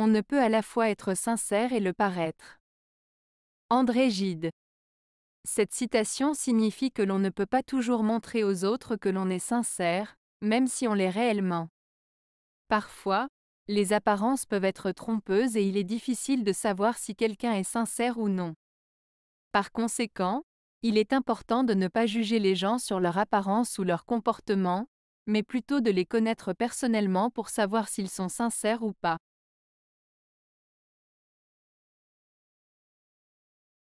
on ne peut à la fois être sincère et le paraître. André Gide. Cette citation signifie que l'on ne peut pas toujours montrer aux autres que l'on est sincère, même si on l'est réellement. Parfois, les apparences peuvent être trompeuses et il est difficile de savoir si quelqu'un est sincère ou non. Par conséquent, il est important de ne pas juger les gens sur leur apparence ou leur comportement, mais plutôt de les connaître personnellement pour savoir s'ils sont sincères ou pas.